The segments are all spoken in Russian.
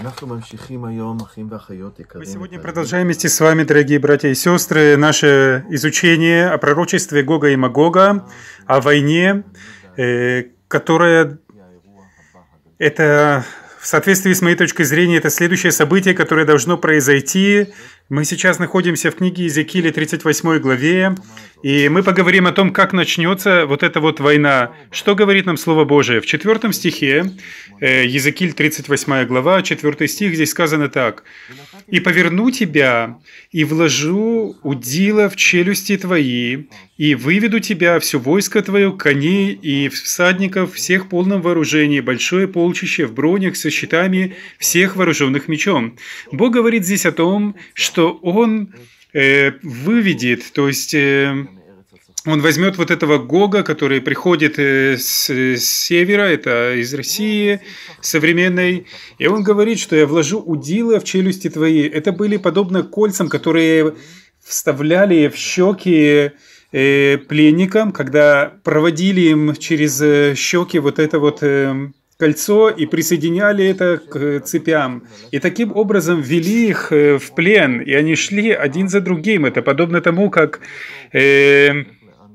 Мы сегодня продолжаем вместе с вами, дорогие братья и сестры, наше изучение о пророчестве Гога и Магога, о войне, э, которая это в соответствии с моей точкой зрения, это следующее событие, которое должно произойти. Мы сейчас находимся в книге Иезекииля 38 главе, и мы поговорим о том, как начнется вот эта вот война. Что говорит нам Слово Божие? В 4 стихе, э, Иезекииль 38 глава, 4 стих, здесь сказано так и поверну тебя, и вложу удила в челюсти твои, и выведу тебя, все войско твое, коней и всадников, всех в полном вооружении, большое полчище в бронях со щитами, всех вооруженных мечом». Бог говорит здесь о том, что Он э, выведет, то есть... Э, он возьмет вот этого Гога, который приходит э, с, севера, это из России ну, современной, и он говорит, что я вложу удила в челюсти твои. Это были подобно кольцам, которые вставляли в щеки э, пленникам, когда проводили им через э, щеки вот это вот кольцо и присоединяли это к цепям. И таким образом вели их в плен, и они шли один за другим. Это подобно тому, как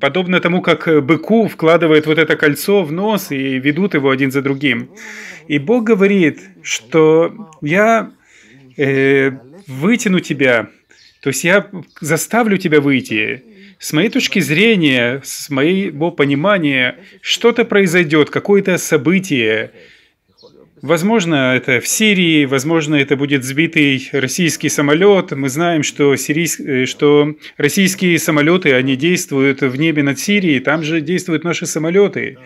подобно тому, как э, быку вкладывают вот это кольцо в нос и ведут его один за другим. И Бог говорит, что я э, вытяну тебя, то есть я заставлю тебя выйти. С моей точки зрения, с моего понимания, что-то произойдет, какое-то событие, Возможно, это в Сирии, возможно, это будет сбитый российский самолет. Мы знаем, что, сирийск... Э, что российские самолеты, они действуют в небе над Сирией, там же действуют наши самолеты.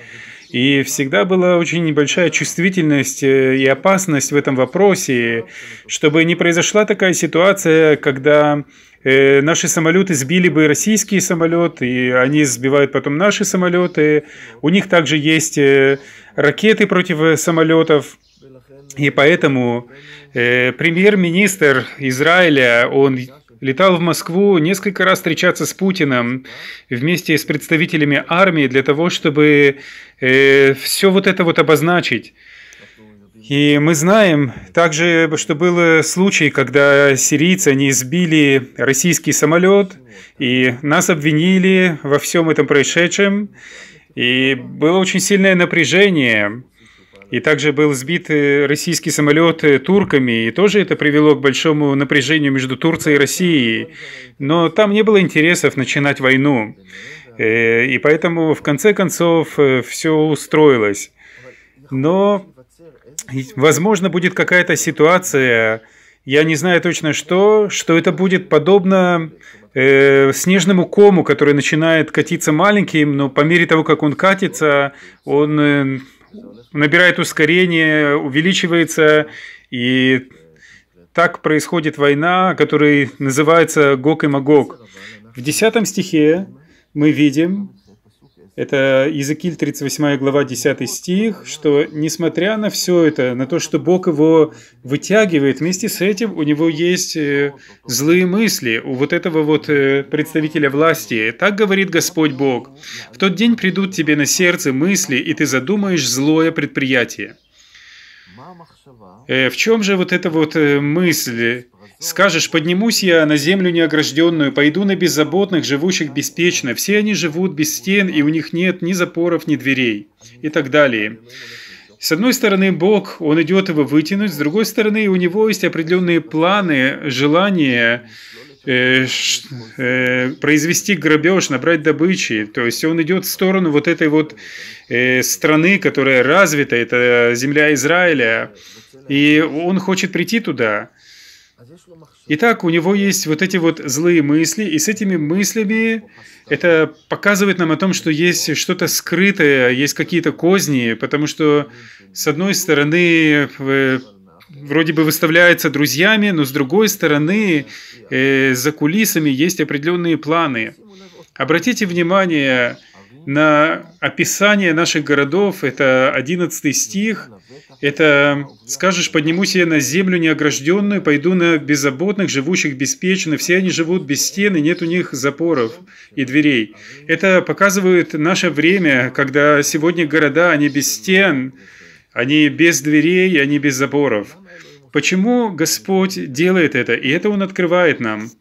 И всегда была очень большая чувствительность э, и опасность в этом вопросе, чтобы не произошла такая ситуация, когда э, наши самолеты сбили бы российские самолеты, и они сбивают потом наши самолеты. У них также есть ракеты против самолетов. И поэтому э, премьер-министр Израиля, он летал в Москву несколько раз встречаться с Путиным вместе с представителями армии для того, чтобы э, все вот это вот обозначить. И мы знаем также, что был случай, когда сирийцы, не сбили российский самолет, и нас обвинили во всем этом происшедшем, и было очень сильное напряжение. И также был сбит э, российский самолет э, турками, и тоже это привело к большому напряжению между Турцией и Россией. Но там не было интересов начинать войну. Э, и поэтому в конце концов все устроилось. Но, возможно, будет какая-то ситуация, я не знаю точно что, что это будет подобно э, снежному кому, который начинает катиться маленьким, но по мере того, как он катится, он... Э, набирает ускорение, увеличивается, и так происходит война, которая называется Гог и Магог. В 10 стихе мы видим, это Иезекииль 38 глава 10 стих, что несмотря на все это, на то, что Бог его вытягивает, вместе с этим у него есть э, злые мысли у вот этого вот э, представителя власти. Так говорит Господь Бог. В тот день придут тебе на сердце мысли, и ты задумаешь злое предприятие. Э, в чем же вот эта вот э, мысль? Скажешь, поднимусь я на землю неогражденную, пойду на беззаботных, живущих беспечно. Все они живут без стен, и у них нет ни запоров, ни дверей. И так далее. С одной стороны, Бог, Он идет его вытянуть, с другой стороны, у Него есть определенные планы, желания, Э, э, произвести грабеж, набрать добычи. То есть он идет в сторону вот этой вот э, страны, которая развита, это земля Израиля, и он хочет прийти туда. Итак, у него есть вот эти вот злые мысли, и с этими мыслями это показывает нам о том, что есть что-то скрытое, есть какие-то козни, потому что, с одной стороны, вроде бы выставляется друзьями, но с другой стороны, э, за кулисами есть определенные планы. Обратите внимание на описание наших городов, это 11 стих, это «Скажешь, поднимусь я на землю неогражденную, пойду на беззаботных, живущих беспечно, все они живут без стен, и нет у них запоров и дверей». Это показывает наше время, когда сегодня города, они без стен, они без дверей, они без заборов. Почему Господь делает это? И это Он открывает нам.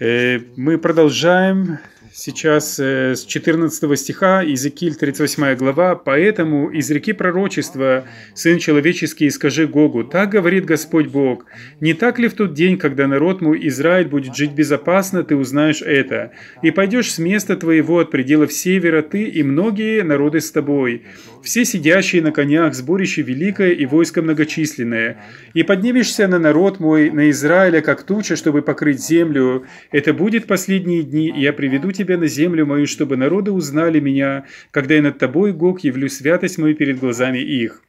Э, мы продолжаем Сейчас э, с 14 стиха, Иезекииль 38 глава. «Поэтому из реки пророчества, Сын Человеческий, скажи Гогу, так говорит Господь Бог, не так ли в тот день, когда народ мой Израиль будет жить безопасно, ты узнаешь это, и пойдешь с места твоего от пределов севера ты и многие народы с тобой, все сидящие на конях, сборище великое и войско многочисленное, и поднимешься на народ мой, на Израиля, как туча, чтобы покрыть землю, это будет последние дни, и я приведу тебя тебя на землю мою, чтобы народы узнали меня, когда я над тобой, Гог, явлю святость мою перед глазами их».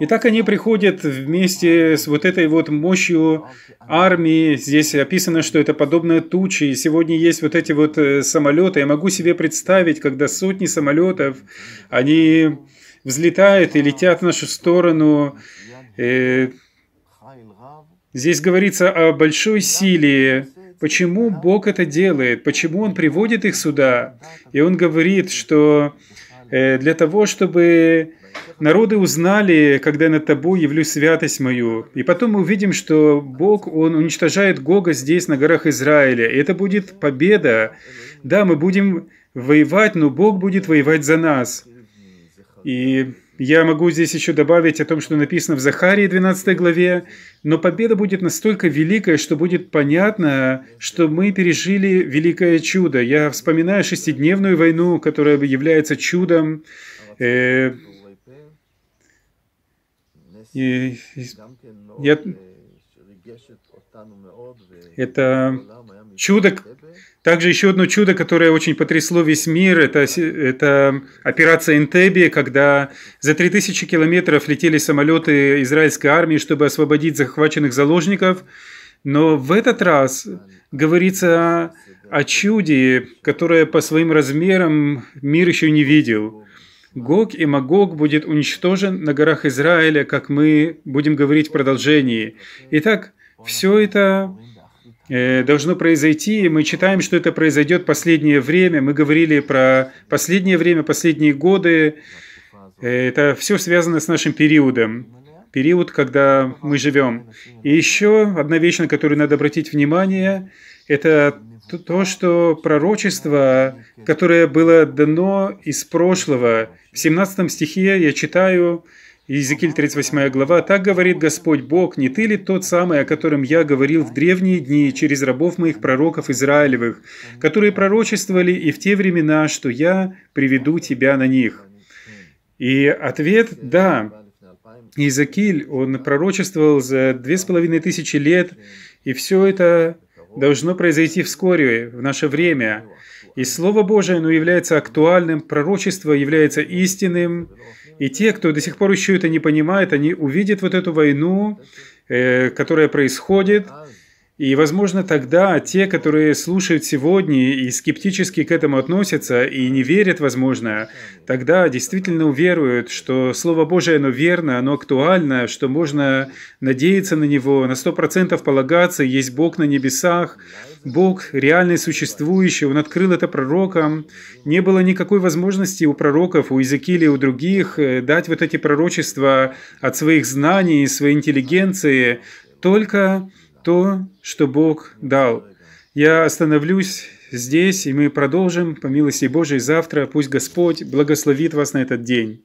И так они приходят вместе с вот этой вот мощью армии. Здесь описано, что это подобно туче. И сегодня есть вот эти вот э, самолеты. Я могу себе представить, когда сотни самолетов, они взлетают и летят в нашу сторону. Э, здесь говорится о большой силе, почему Бог это делает, почему Он приводит их сюда. И Он говорит, что э, для того, чтобы народы узнали, когда над тобой явлю святость мою. И потом мы увидим, что Бог, Он уничтожает Гога здесь, на горах Израиля. И это будет победа. Да, мы будем воевать, но Бог будет воевать за нас. И я могу здесь еще добавить о том, что написано в Захарии 12 главе, но победа будет настолько великая, что будет понятно, что мы пережили великое чудо. Я вспоминаю шестидневную войну, которая является чудом. Э, э и, и, я это чудо, также еще одно чудо, которое очень потрясло весь мир, это, это операция Энтеби, когда за 3000 километров летели самолеты израильской армии, чтобы освободить захваченных заложников. Но в этот раз говорится о чуде, которое по своим размерам мир еще не видел. Гог и Магог будет уничтожен на горах Израиля, как мы будем говорить в продолжении. Итак, все это э, должно произойти, и мы читаем, что это произойдет в последнее время. Мы говорили про последнее время, последние годы. Э, это все связано с нашим периодом, период, когда мы живем. И еще одна вещь, на которую надо обратить внимание – это то, что пророчество, которое было дано из прошлого. В 17 стихе я читаю Иезекииль 38 глава. «Так говорит Господь Бог, не ты ли тот самый, о котором я говорил в древние дни через рабов моих пророков Израилевых, которые пророчествовали и в те времена, что я приведу тебя на них?» И ответ – да. Иезекииль, он пророчествовал за две с половиной тысячи лет, и все это должно произойти вскоре, в наше время. И Слово Божие, оно является актуальным, пророчество является истинным. И те, кто до сих пор еще это не понимает, они увидят вот эту войну, э, которая происходит, и, возможно, тогда те, которые слушают сегодня и скептически к этому относятся и не верят, возможно, тогда действительно уверуют, что Слово Божие, оно верно, оно актуально, что можно надеяться на него, на сто процентов полагаться, есть Бог на небесах, Бог реальный существующий, Он открыл это пророкам. Не было никакой возможности у пророков, у Иезекииля у других э, дать вот эти пророчества от своих знаний, своей интеллигенции, только то, что Бог дал. Я остановлюсь здесь, и мы продолжим, по милости Божией, завтра. Пусть Господь благословит вас на этот день.